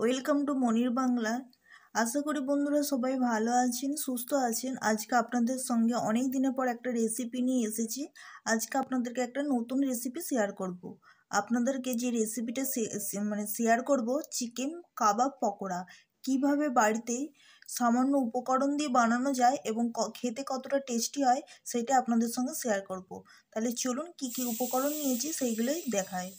Welcome to Monir Bangla আশা করি বন্ধুরা সবাই ভালো আছেন সুস্থ আছেন আজকে আপনাদের সঙ্গে অনেক দিনের পর একটা রেসিপি নিয়ে এসেছি আজকে আপনাদেরকে একটা নতুন রেসিপি শেয়ার করব। আপনাদেরকে যে রেসিপিটা মানে শেয়ার করব চিকেন কাবাব পকোড়া কিভাবে বাড়িতে সামান্য উপকরণ দিয়ে বানানো যায় এবং খেতে কতটা টেস্টি হয় সেটা আপনাদের সঙ্গে শেয়ার করব। তাহলে চলুন কি কি উপকরণ নিয়েছি সেইগুলোই দেখায়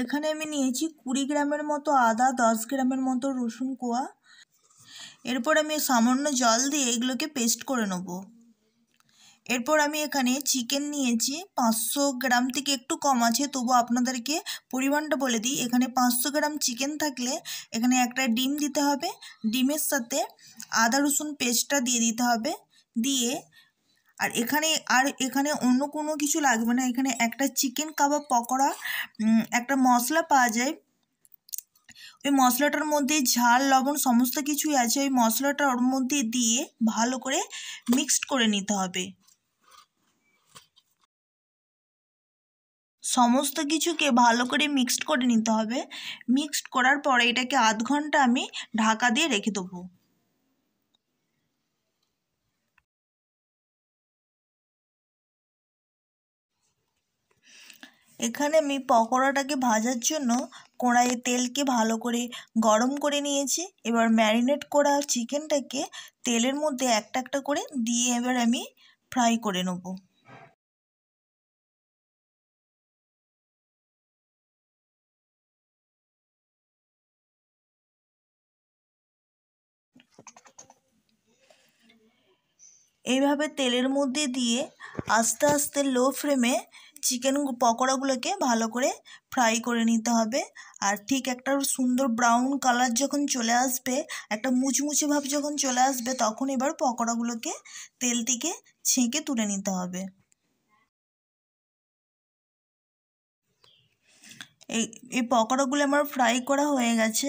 এখানে আমি নিয়েছি কুড়ি গ্রামের মতো আদা দশ গ্রামের মতো রসুন কোয়া এরপর আমি সামান্য জল দিয়ে এগুলোকে পেস্ট করে নেব এরপর আমি এখানে চিকেন নিয়েছি পাঁচশো গ্রাম থেকে একটু কম আছে তবু আপনাদেরকে পরিমাণটা বলে দিই এখানে পাঁচশো গ্রাম চিকেন থাকলে এখানে একটা ডিম দিতে হবে ডিমের সাথে আদা রসুন পেস্টটা দিয়ে দিতে হবে দিয়ে আর এখানে আর এখানে অন্য কোনো কিছু লাগবে না এখানে একটা চিকেন কাবাব পকোড়া একটা মশলা পাওয়া যায় ওই মশলাটার মধ্যে ঝাল লবণ সমস্ত কিছুই আছে ওই মশলাটা ওর মধ্যে দিয়ে ভালো করে মিক্সড করে নিতে হবে সমস্ত কিছুকে ভালো করে মিক্সড করে নিতে হবে মিক্সড করার পরে এটাকে আধ ঘন্টা আমি ঢাকা দিয়ে রেখে দেবো এখানে আমি পকোড়াটাকে ভাজার জন্য কড়াইয়ে তেলকে ভালো করে গরম করে নিয়েছি এবার ম্যারিনেট করা চিকেনটাকে তেলের মধ্যে একটা একটা করে দিয়ে এবার আমি ফ্রাই করে নেব এইভাবে তেলের মধ্যে দিয়ে আস্তে আস্তে লো ফ্লেমে চিকেন পকোড়াগুলোকে ভালো করে ফ্রাই করে নিতে হবে আর ঠিক একটা সুন্দর ব্রাউন কালার যখন চলে আসবে একটা মুচমুচে ভাব যখন চলে আসবে তখন এবার পকোড়াগুলোকে তেল থেকে ছেঁকে তুলে নিতে হবে এই এই পকোড়াগুলো আমার ফ্রাই করা হয়ে গেছে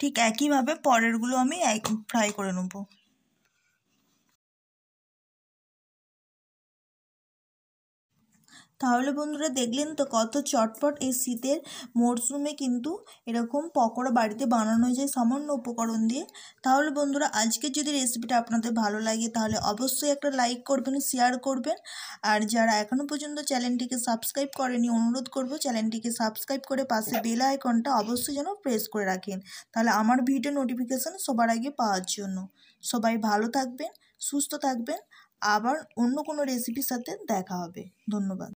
ঠিক একইভাবে পরেরগুলো আমি ফ্রাই করে নেবো তাহলে বন্ধুরা দেখলেন তো কত চটপট এই শীতের মরশুমে কিন্তু এরকম পকোড়া বাড়িতে বানানো যায় সামান্য উপকরণ দিয়ে তাহলে বন্ধুরা আজকের যদি রেসিপিটা আপনাদের ভালো লাগে তাহলে অবশ্যই একটা লাইক করবেন শেয়ার করবেন আর যারা এখনও পর্যন্ত চ্যানেলটিকে সাবস্ক্রাইব করেনি অনুরোধ করব চ্যানেলটিকে সাবস্ক্রাইব করে পাশে বেল আইকনটা অবশ্যই যেন প্রেস করে রাখেন তাহলে আমার ভিডিও নোটিফিকেশান সবার আগে পাওয়ার জন্য সবাই ভালো থাকবেন সুস্থ থাকবেন আবার অন্য কোনো রেসিপির সাথে দেখা হবে ধন্যবাদ